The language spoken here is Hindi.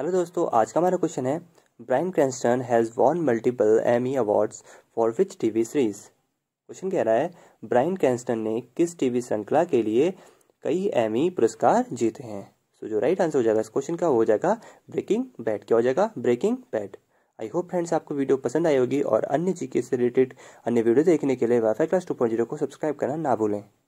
हेलो दोस्तों आज का हमारा क्वेश्चन है Bryan Cranston has won multiple Emmy awards for which TV series question कह रहा है ब्राइन क्रेंस्टन ने किस टीवी श्रृंखला के लिए कई एमी पुरस्कार जीते हैं सो so, जो राइट आंसर हो जाएगा इस क्वेश्चन का हो जाएगा ब्रेकिंग बैट क्या हो जाएगा Breaking Bad I hope friends आपको वीडियो पसंद आई होगी और अन्य चीज से रिलेटेड अन्य वीडियो देखने के लिए wifi class two point zero को सब्सक्राइब करना ना भूलें